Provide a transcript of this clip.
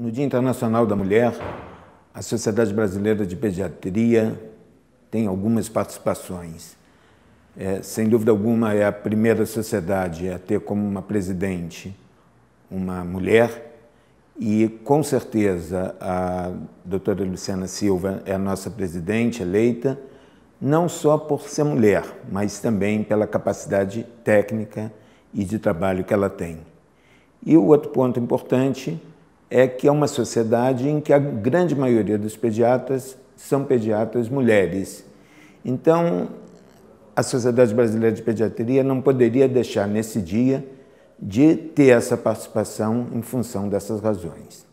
No Dia Internacional da Mulher, a Sociedade Brasileira de Pediatria tem algumas participações. É, sem dúvida alguma, é a primeira sociedade a ter como uma presidente uma mulher, e com certeza a doutora Luciana Silva é a nossa presidente eleita, não só por ser mulher, mas também pela capacidade técnica e de trabalho que ela tem. E o outro ponto importante é que é uma sociedade em que a grande maioria dos pediatras são pediatras mulheres. Então, a Sociedade Brasileira de Pediatria não poderia deixar nesse dia de ter essa participação em função dessas razões.